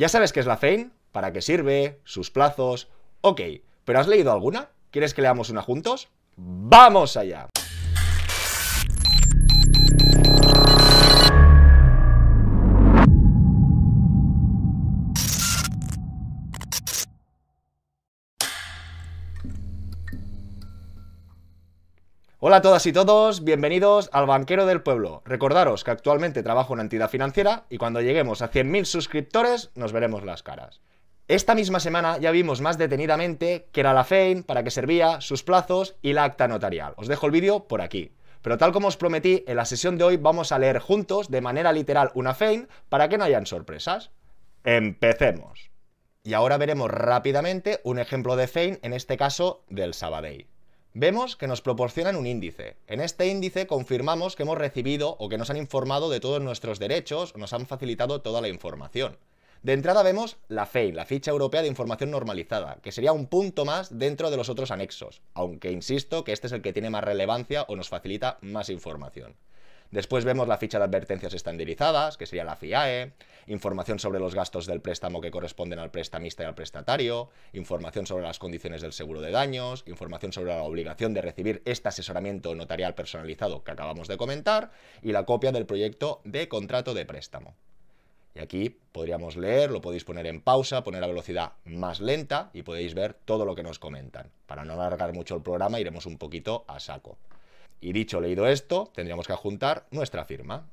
Ya sabes qué es la FEIN, para qué sirve, sus plazos. Ok, ¿pero has leído alguna? ¿Quieres que leamos una juntos? ¡Vamos allá! Hola a todas y todos, bienvenidos al Banquero del Pueblo. Recordaros que actualmente trabajo en una entidad financiera y cuando lleguemos a 100.000 suscriptores nos veremos las caras. Esta misma semana ya vimos más detenidamente qué era la FEIN, para qué servía, sus plazos y la acta notarial. Os dejo el vídeo por aquí. Pero tal como os prometí, en la sesión de hoy vamos a leer juntos de manera literal una FEIN para que no hayan sorpresas. ¡Empecemos! Y ahora veremos rápidamente un ejemplo de FEIN, en este caso del Sabadell. Vemos que nos proporcionan un índice. En este índice confirmamos que hemos recibido o que nos han informado de todos nuestros derechos nos han facilitado toda la información. De entrada vemos la FEI, la ficha europea de información normalizada, que sería un punto más dentro de los otros anexos, aunque insisto que este es el que tiene más relevancia o nos facilita más información. Después vemos la ficha de advertencias estandarizadas, que sería la FIAE, información sobre los gastos del préstamo que corresponden al prestamista y al prestatario, información sobre las condiciones del seguro de daños, información sobre la obligación de recibir este asesoramiento notarial personalizado que acabamos de comentar y la copia del proyecto de contrato de préstamo. Y aquí podríamos leer, lo podéis poner en pausa, poner a velocidad más lenta y podéis ver todo lo que nos comentan. Para no alargar mucho el programa iremos un poquito a saco. Y dicho, leído esto, tendríamos que adjuntar nuestra firma.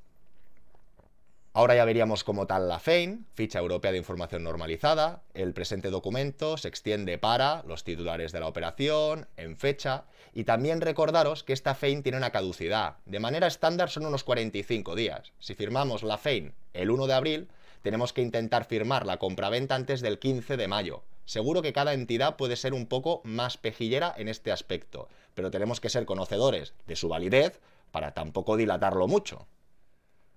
Ahora ya veríamos como tal la FEIN, ficha europea de información normalizada. El presente documento se extiende para los titulares de la operación, en fecha. Y también recordaros que esta FEIN tiene una caducidad. De manera estándar son unos 45 días. Si firmamos la FEIN el 1 de abril, tenemos que intentar firmar la compraventa antes del 15 de mayo. Seguro que cada entidad puede ser un poco más pejillera en este aspecto, pero tenemos que ser conocedores de su validez para tampoco dilatarlo mucho.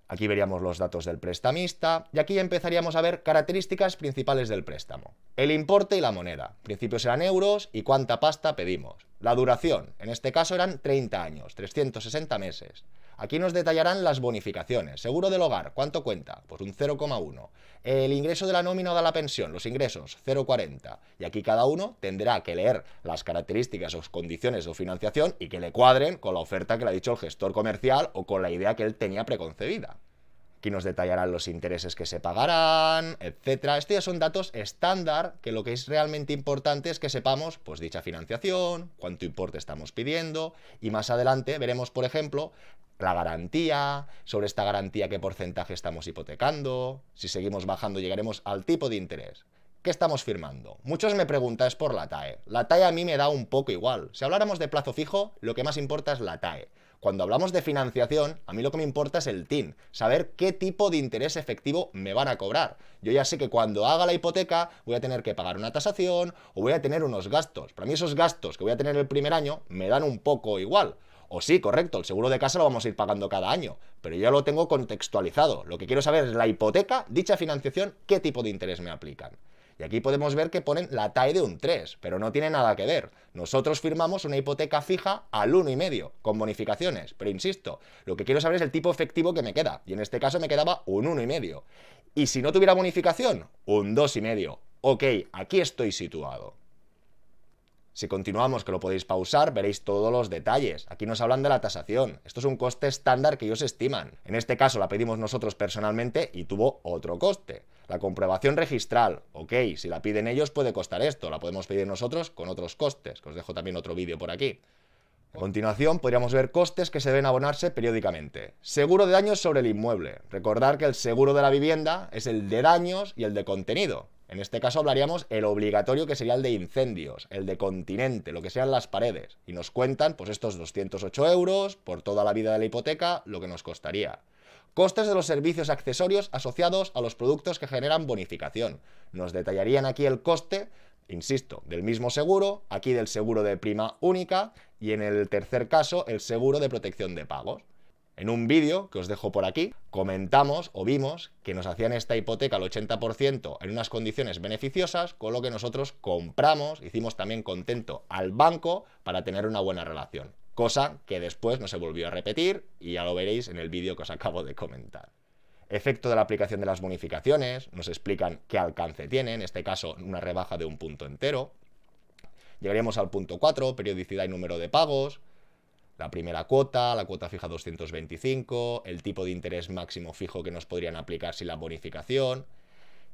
Aquí veríamos los datos del prestamista y aquí empezaríamos a ver características principales del préstamo. El importe y la moneda. principio eran euros y cuánta pasta pedimos. La duración, en este caso eran 30 años, 360 meses. Aquí nos detallarán las bonificaciones. Seguro del hogar, ¿cuánto cuenta? Pues un 0,1. El ingreso de la nómina de la pensión, los ingresos, 0,40. Y aquí cada uno tendrá que leer las características o condiciones de financiación y que le cuadren con la oferta que le ha dicho el gestor comercial o con la idea que él tenía preconcebida. Aquí nos detallarán los intereses que se pagarán, etcétera. Estos ya son datos estándar, que lo que es realmente importante es que sepamos, pues, dicha financiación, cuánto importe estamos pidiendo, y más adelante veremos, por ejemplo, la garantía, sobre esta garantía qué porcentaje estamos hipotecando, si seguimos bajando llegaremos al tipo de interés. ¿Qué estamos firmando? Muchos me preguntan es por la TAE. La TAE a mí me da un poco igual. Si habláramos de plazo fijo, lo que más importa es la TAE. Cuando hablamos de financiación, a mí lo que me importa es el TIN, saber qué tipo de interés efectivo me van a cobrar. Yo ya sé que cuando haga la hipoteca voy a tener que pagar una tasación o voy a tener unos gastos. Para mí esos gastos que voy a tener el primer año me dan un poco igual. O sí, correcto, el seguro de casa lo vamos a ir pagando cada año, pero ya lo tengo contextualizado. Lo que quiero saber es la hipoteca, dicha financiación, qué tipo de interés me aplican. Y aquí podemos ver que ponen la TAE de un 3, pero no tiene nada que ver. Nosotros firmamos una hipoteca fija al 1,5, con bonificaciones. Pero insisto, lo que quiero saber es el tipo efectivo que me queda. Y en este caso me quedaba un 1,5. Y si no tuviera bonificación, un 2,5. Ok, aquí estoy situado. Si continuamos, que lo podéis pausar, veréis todos los detalles. Aquí nos hablan de la tasación. Esto es un coste estándar que ellos estiman. En este caso la pedimos nosotros personalmente y tuvo otro coste. La comprobación registral, ok, si la piden ellos puede costar esto, la podemos pedir nosotros con otros costes, que os dejo también otro vídeo por aquí. A continuación, podríamos ver costes que se deben abonarse periódicamente. Seguro de daños sobre el inmueble. Recordar que el seguro de la vivienda es el de daños y el de contenido. En este caso hablaríamos el obligatorio que sería el de incendios, el de continente, lo que sean las paredes. Y nos cuentan pues estos 208 euros por toda la vida de la hipoteca, lo que nos costaría. Costes de los servicios accesorios asociados a los productos que generan bonificación. Nos detallarían aquí el coste, insisto, del mismo seguro, aquí del seguro de prima única y en el tercer caso el seguro de protección de pagos. En un vídeo que os dejo por aquí, comentamos o vimos que nos hacían esta hipoteca al 80% en unas condiciones beneficiosas, con lo que nosotros compramos, hicimos también contento al banco para tener una buena relación cosa que después no se volvió a repetir y ya lo veréis en el vídeo que os acabo de comentar. Efecto de la aplicación de las bonificaciones, nos explican qué alcance tiene, en este caso una rebaja de un punto entero. Llegaríamos al punto 4, periodicidad y número de pagos, la primera cuota, la cuota fija 225, el tipo de interés máximo fijo que nos podrían aplicar si la bonificación.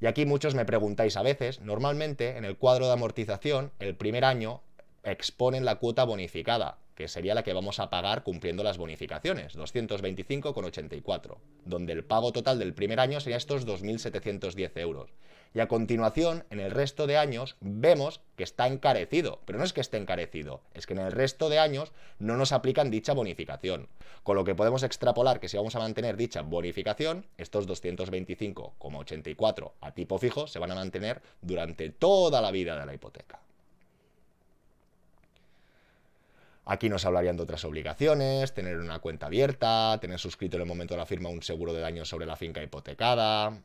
Y aquí muchos me preguntáis a veces, normalmente en el cuadro de amortización, el primer año exponen la cuota bonificada, que sería la que vamos a pagar cumpliendo las bonificaciones, 225,84, donde el pago total del primer año sería estos 2.710 euros. Y a continuación, en el resto de años, vemos que está encarecido, pero no es que esté encarecido, es que en el resto de años no nos aplican dicha bonificación, con lo que podemos extrapolar que si vamos a mantener dicha bonificación, estos 225,84 a tipo fijo se van a mantener durante toda la vida de la hipoteca. Aquí nos hablarían de otras obligaciones, tener una cuenta abierta, tener suscrito en el momento de la firma un seguro de daño sobre la finca hipotecada.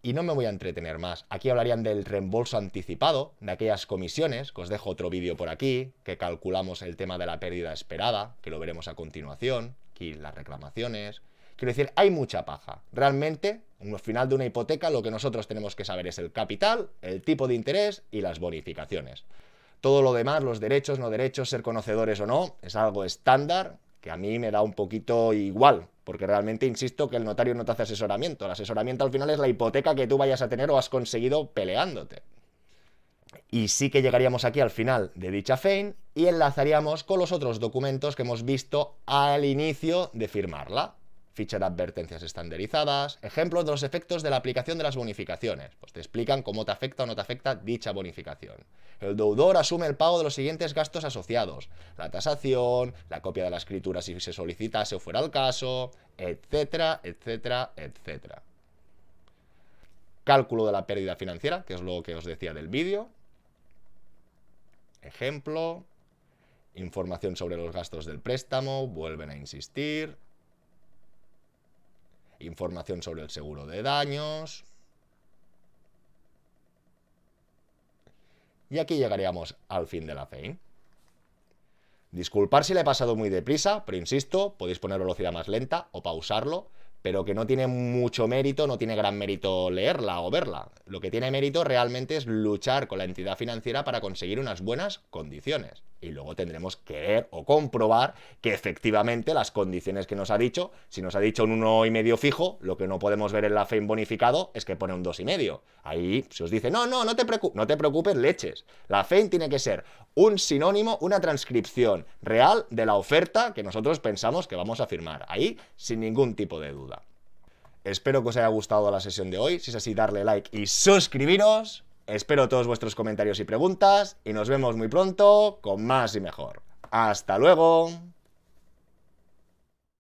Y no me voy a entretener más. Aquí hablarían del reembolso anticipado, de aquellas comisiones, que os dejo otro vídeo por aquí, que calculamos el tema de la pérdida esperada, que lo veremos a continuación, aquí las reclamaciones. Quiero decir, hay mucha paja. Realmente, al final de una hipoteca, lo que nosotros tenemos que saber es el capital, el tipo de interés y las bonificaciones. Todo lo demás, los derechos, no derechos, ser conocedores o no, es algo estándar que a mí me da un poquito igual, porque realmente insisto que el notario no te hace asesoramiento. El asesoramiento al final es la hipoteca que tú vayas a tener o has conseguido peleándote. Y sí que llegaríamos aquí al final de dicha FEIN y enlazaríamos con los otros documentos que hemos visto al inicio de firmarla ficha de advertencias estandarizadas, ejemplos de los efectos de la aplicación de las bonificaciones. Pues te explican cómo te afecta o no te afecta dicha bonificación. El deudor asume el pago de los siguientes gastos asociados. La tasación, la copia de la escritura si se solicita, o fuera el caso, etcétera, etcétera, etcétera. Cálculo de la pérdida financiera, que es lo que os decía del vídeo. Ejemplo. Información sobre los gastos del préstamo, vuelven a insistir, información sobre el seguro de daños. Y aquí llegaríamos al fin de la FEIN. Disculpar si le he pasado muy deprisa, pero insisto, podéis poner velocidad más lenta o pausarlo, pero que no tiene mucho mérito, no tiene gran mérito leerla o verla. Lo que tiene mérito realmente es luchar con la entidad financiera para conseguir unas buenas condiciones y luego tendremos que ver o comprobar que efectivamente las condiciones que nos ha dicho, si nos ha dicho un 1,5 fijo, lo que no podemos ver en la FEIN bonificado es que pone un 2,5. Ahí se os dice, no, no, no te, no te preocupes, leches. La FEIN tiene que ser un sinónimo, una transcripción real de la oferta que nosotros pensamos que vamos a firmar. Ahí sin ningún tipo de duda. Espero que os haya gustado la sesión de hoy. Si es así, darle like y suscribiros. Espero todos vuestros comentarios y preguntas y nos vemos muy pronto con más y mejor. ¡Hasta luego!